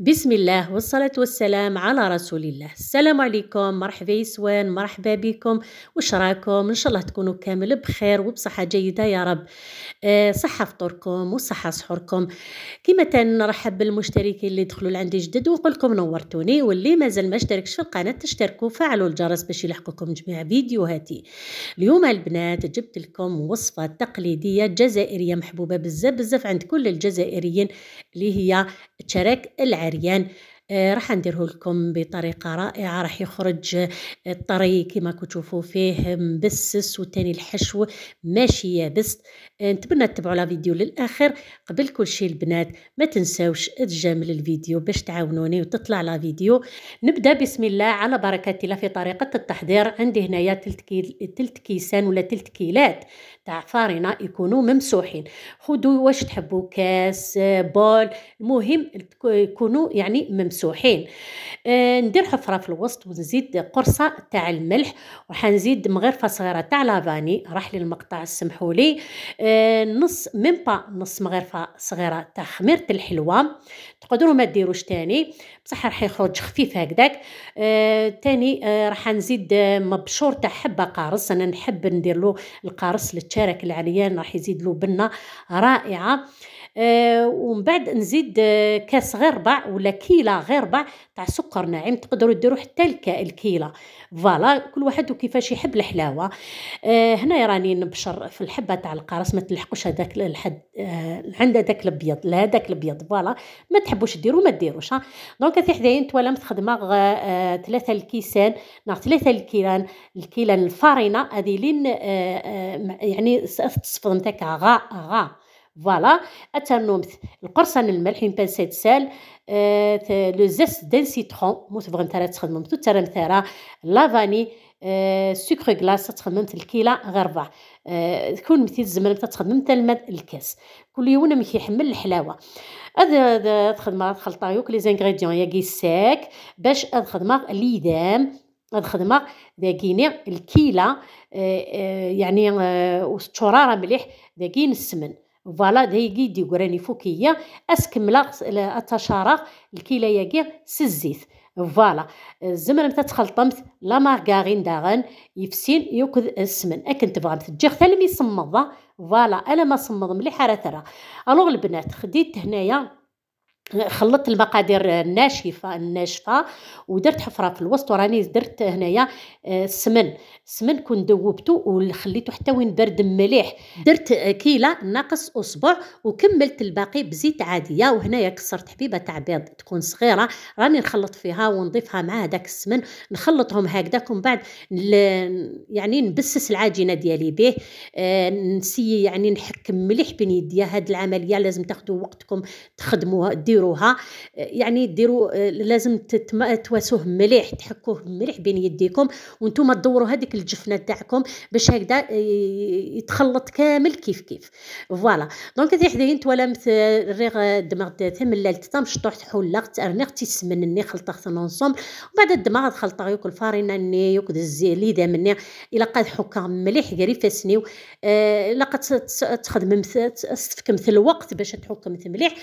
بسم الله والصلاة والسلام على رسول الله السلام عليكم مرحبا يسوان مرحبا بكم وشراكم ان شاء الله تكونوا كامل بخير وبصحة جيدة يا رب آه، صحة فطوركم وصحة سحوركم كما نرحب بالمشتركين اللي دخلوا لعندي جدد وقلكم نورتوني واللي مازال ما اشتركش في القناة تشتركوا فعلوا الجرس باش يلحقكم جميع فيديوهاتي اليوم البنات جبت لكم وصفة تقليدية جزائرية محبوبة بزاف بزاف عند كل الجزائريين اللي هي تشارك العريان آه، راح نديره لكم بطريقه رائعه راح يخرج الطري كما كتشوفوا فيه مبسس وتاني الحشو ماشي يابس آه، نتمنى تتبعوا لا فيديو للاخر قبل كل شيء البنات ما تنساوش تجامل الفيديو باش تعاونوني وتطلع لا فيديو نبدا بسم الله على بركه الله في طريقه التحضير عندي هنايا تلت كيسان ولا تلت كيلات تاع فارينه يكونوا ممسوحين خذوا واش تحبوا كاس بول المهم يكونوا يعني ممسوحين ممسوحين آه، ندير حفره في الوسط ونزيد قرصه تاع الملح نزيد مغرفه صغيره تاع لافاني راح لي المقطع آه، سمحوا لي نص ميم با نص مغرفه صغيره تاع خميره الحلوه تقدروا ما ديروش تاني بصح راح يخرج خفيف هكذاك آه، تاني راح نزيد مبشور تاع حبه قارص انا نحب ندير له القارص للتشارك العليان راح يزيد له بنه رائعه آه، ومن بعد نزيد آه، كاس غير ربع ولا كيله غير ربع تاع سكر ناعم تقدروا ديروا حتى الكيله فوالا كل واحد وكيفاش يحب الحلاوه آه، هنا راني نبشر في الحبه تاع القرص ما تلحقوش هذاك الحد عند هذاك الابيض لهذاك الابيض فوالا ما تحبوش ديروا ما ديروش دونك هذه حدايا توالم تخدمها ثلاثه الكيسان ناغ ثلاثه الكيلان الكيلان الفارينه هذه لين يعني تصفد نتاعك غا غا فوالا التنومث القرصان الملح بانسيت سال آه لو زيست دان سيترون مو تبغي نتا تخدمهم تو ترى مثلا لافاني آه سكر كلاص تخدم الكيلا غربع آه تكون مثل الزمن تخدم حتى الماء الكاس كل يوم مي كيحمل الحلاوه هذا تخدم تخلطها يوك لي زانغريديون يا ساك باش الخدمه ليدام الخدمه داكيني الكيله يعني والشراره مليح داكين السمن فوالا دايكي دي غراني فوكيه اسكملا التشارغ الكلاياكي سزيت فوالا الزمن متى تخلطمت لا مارغارين داغن يفسين يوكد السمن اكن تبغى تجيغ تالمي صمضة فوالا انا ما صمض مليح راه ترى الوغ البنات خديت هنايا خلطت المقادير الناشفه الناشفه ودرت حفره في الوسط وراني درت هنايا السمن آه، السمن كون ذوبته وخليته حتى وين برد مليح درت كيله ناقص اصبع وكملت الباقي بزيت عاديه وهنايا كسرت حبيبه تاع بيض تكون صغيره راني نخلط فيها ونضيفها مع هذاك السمن نخلطهم هكذاك ومن بعد يعني نبسس العجينه ديالي به آه، نسي يعني نحكم مليح بين يديا هاد العمليه لازم تاخذوا وقتكم تخدموها ديروها يعني ديروا لازم تواسوه مليح تحكوه مليح بين يديكم وانتم تدوروا هذيك الجفنه تاعكم باش هكذا يتخلط كامل كيف كيف فوالا دونك هذه حدايا توالمت ريغ الدماغ تم اللالت تم تحول حلقت ارنغت يسمن اني خلطت انصومبل وبعد الدماغ تخلطه يوك الفارينه ني يوك الزي اللي دا مني الا قاد حكا مليح قريب فاسنيو آه، الا قاد تخدم استفك مثل الوقت باش تحكم مليح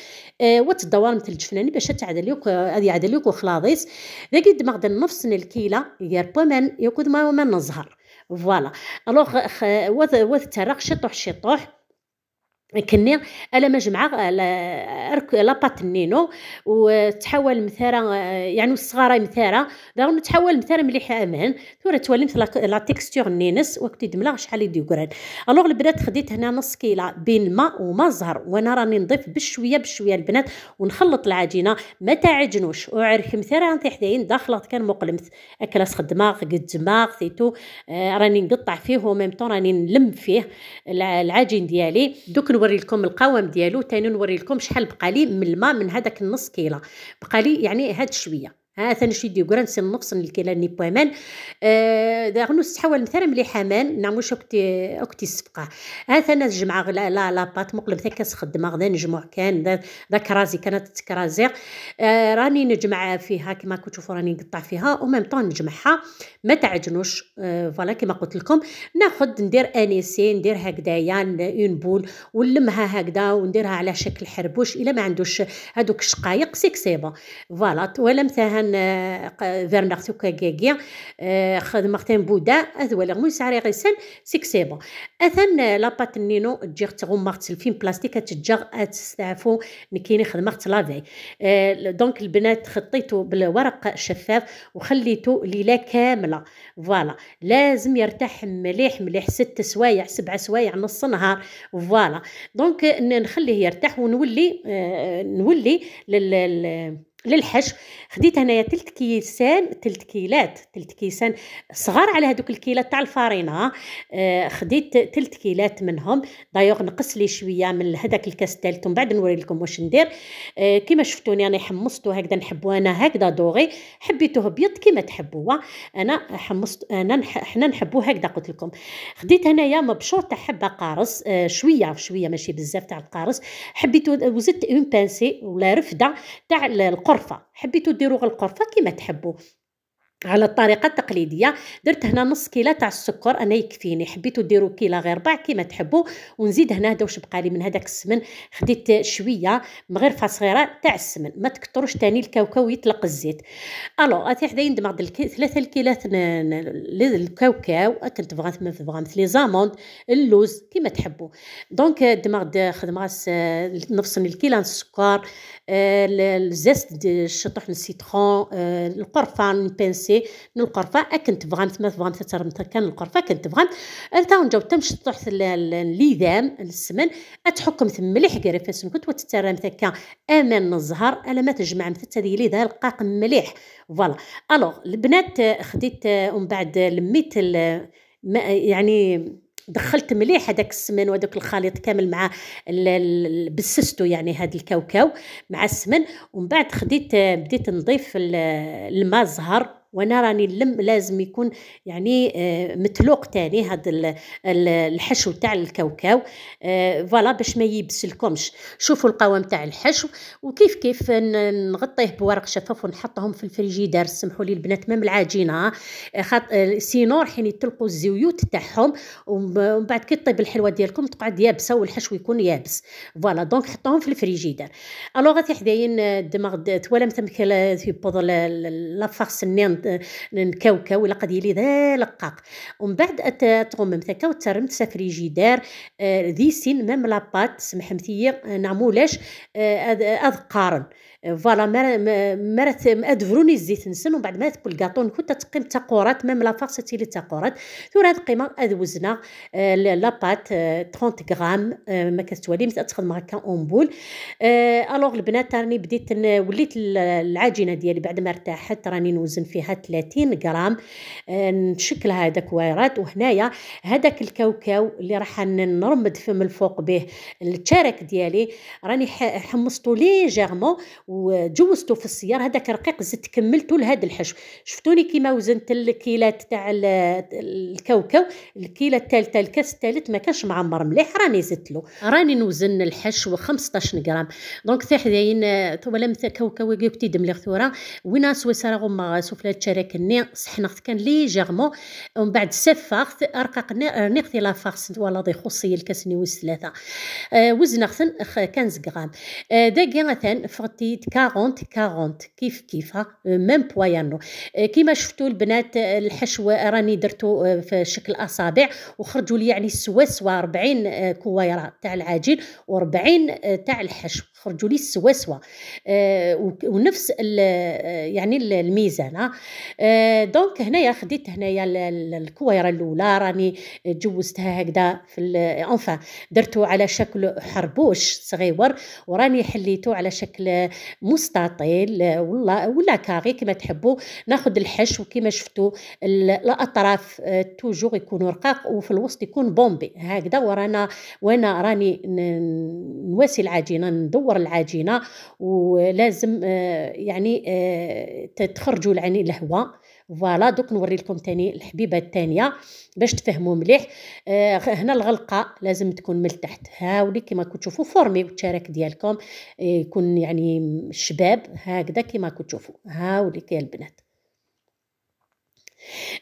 آه، وتدور الدوار مثل الجفناني باش تعدليوك هذه عدليوك وخلاضيس ذاك ما ديال نفس الكيله يار بومان يكود ما من الزهر فوالا الوغ واث واث تراق شطوح شطوح كني الا ما جمع آه، لاباط النينو وتحول مثارا آه، يعني الصغاره مثارا داو تحول مثارا مليحه امان ثورة تولي مثل لا تيكستور نينس وقت دملا شحال يدي كران الوغ البنات خديت هنا نص كيلا بين ما وما زهر وانا راني نضيف بشويه بشويه البنات ونخلط العجينه ما تعجنوش وعرك مثارا نطيح حداين داخله كان مقلمت اكلاس خدماغ قد دماغ سيتو آه، راني نقطع فيه وميم طون راني نلم فيه العجين ديالي دوك نوري لكم القوام ديالو ثاني نوري لكم شحال بقى لي من الماء من هذاك النص كيله بقى لي يعني هاد شويه ها ثانشي دي غران سي نفس الكلا ني بوامان آه، دا غنو استحول مثلا ملي حمان نعمل شوكتي اوكتي الصفقه ها ثانا الجمعه لا لا بات مقلب ثاني خدمه غدا نجمع كان ذاك رازي كانت تكرازيغ آه، راني نجمع فيها كما كنت تشوفوا راني نقطع فيها وميم طون نجمعها ما تعجنوش آه، فوالا كما قلت لكم ناخذ ندير انيسي ندير هكذايا اون بول ونلمها هكذا ونديرها على شكل حربوش الا ما عندوش هذوك الشقايق سيك سيبا فوالا ولا مثلا قن آه، فيرناغ توكا كاكيا آه، خدم مختين بودا اذولا مو سعري غيسان سيك سي بون اثن لاباط نينو تجي تغمر الفين بلاستيك تجغ تستعفو نكيني خدمت لافي آه، دونك البنات خطيتو بالورق شفاف وخليتو ليله كامله فوالا لازم يرتاح مليح مليح ست سوايع سبع سوايع نص نهار فوالا دونك نخليه يرتاح ونولي نولي لل للحشو خديت هنايا تلت كيسان تلت كيلات تلت كيسان صغار على هذوك الكيلات تاع الفارينه آه خديت تلت كيلات منهم دايوغ نقص لي شويه من هذاك الكاس الثالث ومن بعد نوري لكم واش ندير آه كيما شفتوني انا حمصته هكذا نحبو انا هكذا دوغي حبيته ابيض كيما تحبوه انا حمصت انا حنا نحبوه هكذا قلت لكم خديت هنايا مبشور تاع حبه قارص آه شويه شويه ماشي بزاف تاع القارص حبيت وزدت اون بانسي ولا رفده تاع القر القرفه حبيتو ديروا غير القرفه كما تحبوا على الطريقه التقليديه درت هنا نص كيله تاع السكر انا يكفيني حبيتو ديروا كيله غير ربع كيما تحبوا ونزيد هنا هذا واش بقى لي من هذاك السمن خديت شويه مغرفه صغيره تاع السمن ما تكثروش تاني الكاوكاو يطلق الزيت الو اتي حدا يندمع ثلاثه الكيلات الكاوكاو كنت بغا بغا مثل زاموند اللوز كيما تحبوا دونك دماغ خدمه نفس الكيله السكر آه، الزيست الشطح السيترون القرفان آه، نبانسي من القرفه كنت بغانت ما بغانت ترى كان القرفه كنت بغانت انت نجاو تم شطح الليذام السمن اتحكم مليح قري فاسن كنت وتترى مثكا امان الزهر الا ما تجمع مثل هذه ليذا القاق مليح فوالا الوغ البنات آه، خديت ومن بعد لميت يعني دخلت مليح هذاك السمن وهذاك الخليط كامل مع بسستو يعني هذا الكاوكاو مع السمن ومن بعد خديت بديت نضيف الماء الزهر وانا راني اللم لازم يكون يعني آه، متلوق تاني هذا الحشو تاع الكاوكاو آه، فوالا باش ما يبسلكمش شوفوا القوام تاع الحشو وكيف كيف نغطيه بورق شفاف ونحطهم في الفريجيدار سمحوا لي البنات مام العجينه آه. خط... سينو راحين يتلقوا الزيوت تاعهم ومن بعد كي طيب الحلوه ديالكم تقعد يابسه والحشو يكون يابس فوالا دونك حطوهم في الفريجيدار الوغ غادي حدايا الدماغ توالم تمك لا فارس النين نكوكا ولا قد يلي ذا لقاق ومن بعد تغمم مثاكا وترمت سفري سافريجيدار آه، ذي سين مام لاباط سمحمتي آه، نعمولاش آه، اذ قارن فوالا مرات ادفروني الزيت نسن ومن بعد ما تبول الكاطون كنت تتقيم تاقورات ميم سيتي لي تاقورات تقورات ثورا تقيمه ادوزنا وزنا لاباط 30 غرام آه، ما كتوالي مثلا تخدم هكا اون بول آه، الوغ البنات راني بديت وليت العجينه ديالي بعد ما ارتاحت راني نوزن فيها 30 غرام آه، نشكلها هذاك ويرات وهنايا هذاك الكاوكاو اللي راح نرمد في من الفوق به التشارك ديالي راني حمصتو ليجيغمون وجوزته في السياره هذاك رقيق زدت كملته لهذا الحشو شفتوني كيما وزنت الكيلات تاع الكوكو الكيله الثالثه الكاس الثالث ما كانش معمر مليح راني زدت له راني نوزن الحشو 15 غرام دونك تاع حداين تولا مثا كوكو كوتي دم لي غثوره وين سويسرا غما سفلى تشاركني صحنخت كان ليجيغمون ومن بعد سفاخت رققنا رنيقتي لا فارس ولا دي خصي الكاس نيوز ثلاثه آه، وزن 15 غرام آه، داك مثلا فغتي زيد 40 40 كيف كيفها آه، ميم بويانو آه، كيما شفتوا البنات آه، الحشو راني درتو في شكل اصابع وخرجوا لي يعني سوا سوا 40 كويره تاع العجين و40 تاع الحشو خرجوا لي السواسوه آه ونفس آه، يعني الميزان آه. آه دونك هنايا خديت هنايا الكويره الاولى راني جوزتها هكذا في انفا درتو على شكل حربوش صغيور وراني حليتو على شكل مستطيل والله ولا كاغي كما تحبوا ناخذ الحش وكما شفتوا الاطراف آه، توجور يكونوا رقاق وفي الوسط يكون بومبي هكذا ورانا وانا راني نواسي العجينه ندور تتطور العجينه ولازم آه، يعني آه، تخرجوا يعني الهواء فوالا دوك نوري لكم تاني الحبيبه الثانيه باش تفهموا مليح آه هنا الغلقه لازم تكون من التحت هاولي كما كتشوفوا فورمي التراك ديالكم آه، يكون يعني شباب هكذا كما كتشوفوا هاولي يا البنات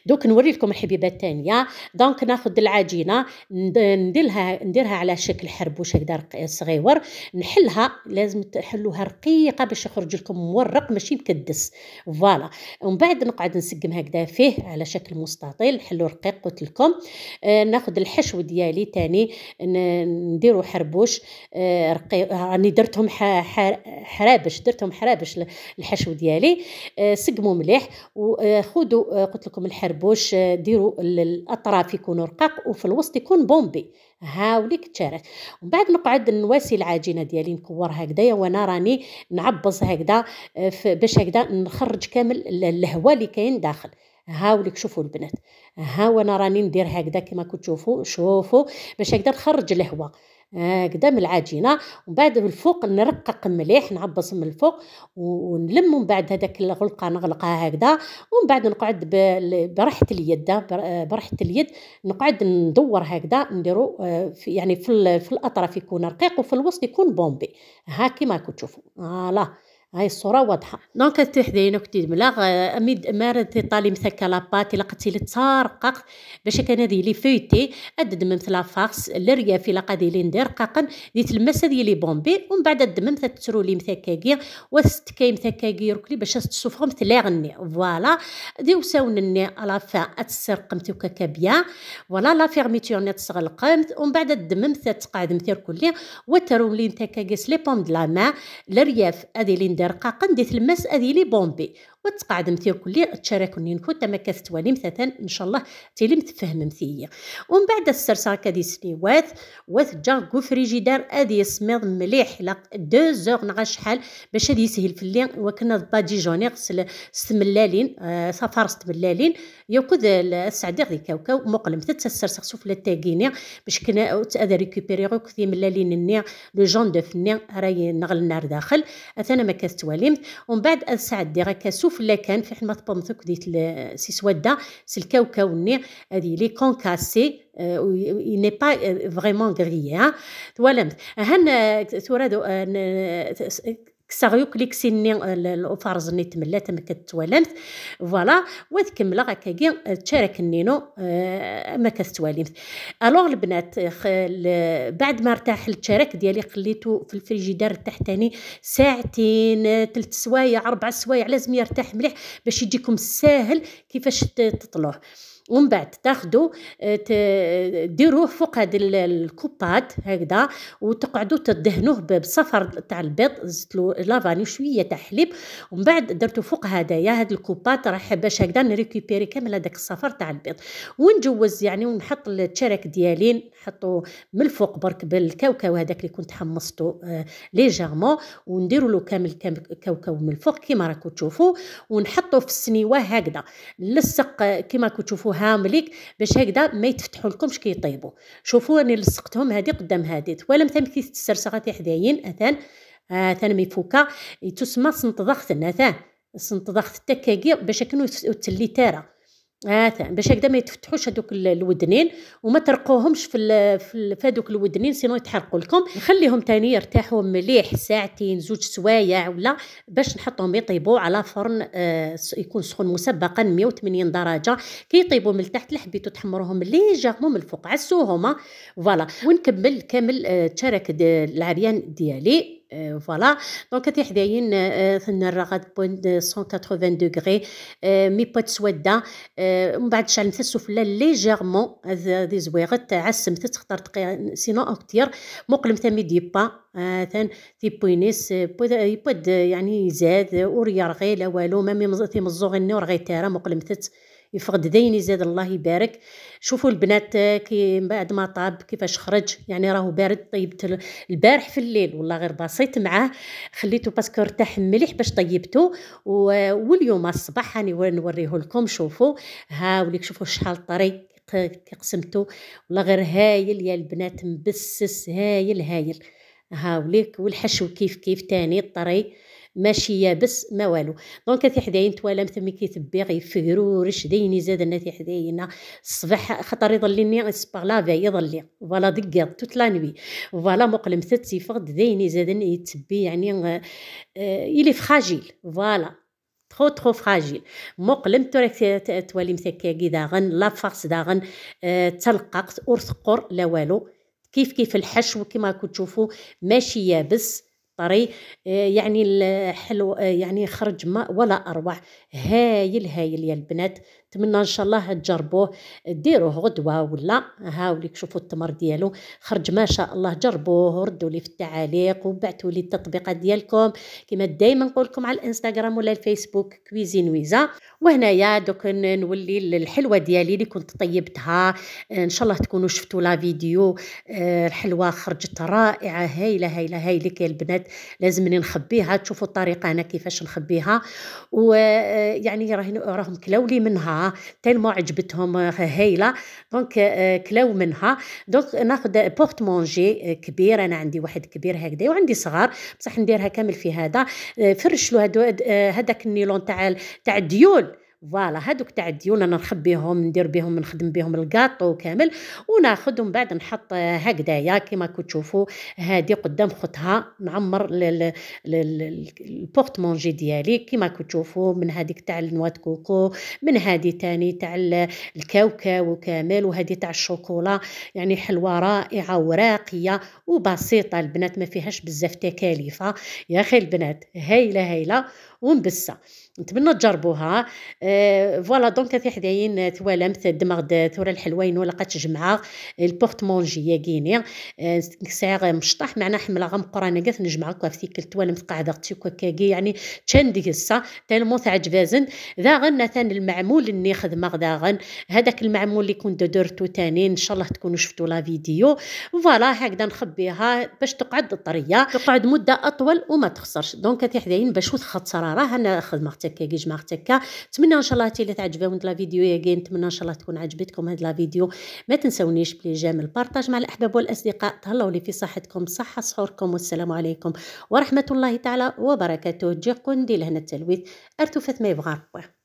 دوك نوري لكم الحبيبات الثانيه دونك ناخذ العجينه نديرها نديرها على شكل حربوش هكذا صغيور نحلها لازم تحلوها رقيقه باش يخرج لكم مورق ماشي مكدس فوالا ومن بعد نقعد نسقم هكذا فيه على شكل مستطيل نحلو رقيق قلت لكم آه ناخذ الحشو ديالي تاني نديرو حربوش آه رقيق راني درتهم حرابش درتهم حرابش الحشو ديالي آه سقمو مليح وخذوا آه، آه، قلت لكم الحربوش ديروا الاطراف يكونوا رقاق وفي الوسط يكون بومبي هاوليك تشارك ومن بعد نقعد نواسي العجينه ديالي نكور هكذايا وانا راني نعبص هكذا آه، باش هكذا نخرج كامل الهواء اللي كاين داخل هاوليك شوفوا البنات ها وانا راني ندير هكذا كما كتشوفوا شوفوا باش هكذا نخرج الهواء هكذا آه، من العجينه ومن بعد من الفوق نرقق مليح نعبص من الفوق ونلم من بعد هذاك الغلقه نغلقها هكذا ومن بعد نقعد براحه اليد براحه اليد نقعد ندور هكذا نديرو آه، في يعني في, في الاطراف يكون رقيق وفي الوسط يكون بومبي ها كيما كتشوفوا فوالا آه هاي الصوره واضحه دونك تحدايا نكتي ملاغ اميد مارد طالي مثك لاباط الا قتي تسارقق باش كان هذه لي فوتي ادد مثل لافارس الرياف الا قادي لي ندير قاقن دي تلمس هذه لي بومبي ومن بعد الدم مثل تسرولي مثكاكي وستكاي مثكاكي ركلي باش تسوفهم مثل غني فوالا دي وساونني لا فا اتسرقمت بيان فوالا لا فيرميتور ني تسغلقمت ومن بعد الدم مثل تقعد مثير كلي وترولي مثكاكي لي بوم دلا لا ما الرياف هذه لي دقاقا ديت الماس أذي لي بومبي وتقعد مثير كلي تشارك نينكو تما كستوالي مثلا ان شاء الله تلم تفهم مثي ومن بعد السرسا كادي سني واث واث جا كو فريجيدار ادي سميض مليح لا دو زوغ نغا شحال باش هادي يسهل في الليل وكنا باجي جوني غسل ستملالين آه سفر ستملالين السعدي السعديق دي كاوكاو مقلم تتا السرسا سفلى تاكيني باش كنا تاذا غو كثي ملالين النيا لو جون دو فني راي نغل النار داخل اثنا ما كستواليم ومن بعد السعدي دي غا كاسو شوف السوفلا كان في حما طبمتك ديت سي سوادا سي الكاوكاو ني هذه لي كونكاسي اي ني با فريمون غريي ها فوالا هنا كسغيو كليك سيني الأفارز آه، ني تملات ما كتوالمت فوالا غا كاكي آه، تشارك النينو آه، ما كتوالمت الوغ البنات بعد ما ارتاح التشارك ديالي خليته في الفريجيدار ارتاح تاني ساعتين ثلاث سوايع اربع سوايع لازم يرتاح مليح باش يجيكم ساهل كيفاش تطلوه ومن بعد تاخدو آه، ديروه فوق هاد الكوبات هكذا وتقعدوا تدهنوه بصفر تاع البيض زدت له لافاني شويه تاع حليب ومن بعد درتو فوق هدايا هاد الكوبات راح باش هكذا نريكوبيري كامل هذاك الصفر تاع البيض ونجوز يعني ونحط التشارك ديالي نحطو من الفوق برك بالكاوكاو هذاك اللي كنت حمصتو آه ليجيرمون ونديرو له كامل كاوكاو من الفوق كيما راكم تشوفوا ونحطو في السنيوه هكذا نلصق كيما راكم تشوفوا ليك باش هكذا ما يتفتحوا لكمش كي يطيبوا شوفوا راني لصقتهم هذه قدام هذه ولا مثلا كي حدايين حداين اثان اثان ميفوكا تسمى سنتضغط اثان سنتضغط التكاكي باش كانوا تلي آه باش هكذا ما يتفتحوش هذوك الودنين وما ترقوهمش في في هذوك الودنين سينو يتحرقوا لكم نخليهم تاني يرتاحوا مليح ساعتين زوج سوايع ولا باش نحطهم يطيبوا على فرن آه يكون سخون مسبقا 180 درجه كي يطيبوا من تحت لحبيتو تحمروهم ليجيرمون من الفوق عسوهم آه. فوالا ونكمل كامل آه تشارك العريان ديالي فوالا دونك تي حدايين ثنا الرغد بوين 180 دوغري مي بوت سوده من بعد مثل السفله ليجيرمون دي زويغت عسمت خطر تقي سينو اكتير مقلم مي ديبا ثان تي بوينيس يبد يعني زاد وريا رغي لا والو مامي تيمزوغني غي تارا مقلم تت يفقد ديني زاد الله يبارك شوفوا البنات آه، كي من بعد ما طاب كيفاش خرج يعني راهو بارد طيبت البارح في الليل والله غير بسيط معاه خليته باسكو ارتاح مليح باش طيبته واليوم الصباح راني نوريه لكم شوفوا وليك شوفوا شحال طري قسمته والله غير هايل يا البنات مبسس هايل هايل هاوليك والحشو كيف كيف تاني الطري ماشي يابس ما والو دونك تي حداين نتوالى تمي كيتبي غيفكرورش دايني زاد انا تي حداينا الصباح خاطر يضليني سبار لا في يضلي فوالا دقيض توت لا نوي فوالا مقلم ثتي فقد دايني زاد يتبي يعني الي فراجيل فوالا ترو ترو فراجيل مقلم تراك توالي مثكاكي داغن لا فارس داغن آه، تلققت ورثقر لا والو كيف كيف الحشو كيما راكم تشوفو ماشي يابس الطري آه، يعني الحلو آه، يعني خرج ماء ولا اروع هايل هايل يا البنات نتمنى ان شاء الله تجربوه ديروه غدوه ولا هاوليك شوفوا التمر ديالو خرج ما شاء الله جربوه ردوا لي في التعاليق وبعثوا لي التطبيقات ديالكم كما دائما نقول لكم على الانستغرام ولا الفيسبوك كويزين ويزا وهنايا دوك نولي الحلوه ديالي اللي كنت طيبتها ان شاء الله تكونوا شفتوا لا فيديو آه، الحلوه خرجت رائعه هايله هايله هايله كاين البنات لازمني نخبيها تشوفوا الطريقه انا كيفاش نخبيها ويعني آه، راهم كلاولي منها تيل تلمو عجبتهم آه، هيلا دونك آه، كلاو منها دونك ناخذ بورت مونجي آه، كبير انا عندي واحد كبير هكذا وعندي صغار بصح نديرها كامل في هذا فرشلو هذاك النيلون تاع تاع الديول فوالا هادوك تاع الديون انا نخبيهم ندير بهم نخدم بهم الكاطو كامل وناخذ ومن بعد نحط هكذايا راكم تشوفوا هادي قدام خوتها نعمر البورت مونجي ديالي راكم تشوفوا من هذيك تاع النوات كوكو من هذه تاني تاع الكاوكاو كامل وهذه تاع الشوكولا يعني حلوه رائعه وراقيه وبسيطه البنات ما فيهاش بزاف تكاليف آه. يا اخي البنات هايله هايله ونبسه نتمنى تجربوها فوالا دونك في حدايين توالمت دماغ ثوره الحلوين ولقات جمعه مونجي يا كيني آه، ساعه مشطح معنا حمله غمقرانا كاع نجمع كوا فيكل توالمت قاعده كوا كاكي يعني دي قصة تالمو تعجبازن ذا غن ثان المعمول اللي خدمه غدا غن هذاك المعمول اللي كنت درتو تاني ان شاء الله تكونوا شفتوا لا فيديو فوالا هكذا نخبيها باش تقعد الطريه تقعد مده اطول وما تخسرش دونك حدايين باش وتخسر راه انا خدمه تكا جمعه تكا نتمنى ان شاء الله تيلا من لا فيديو يا كاين نتمنى ان شاء الله تكون عجبتكم هاد لا فيديو ما تنساونيش بلي جام البارطاج مع الاحباب والاصدقاء تهلاو لي في صحتكم صحه صحوركم والسلام عليكم ورحمه الله تعالى وبركاته جي قندي لهنا التلويث ارتفت ما يبغى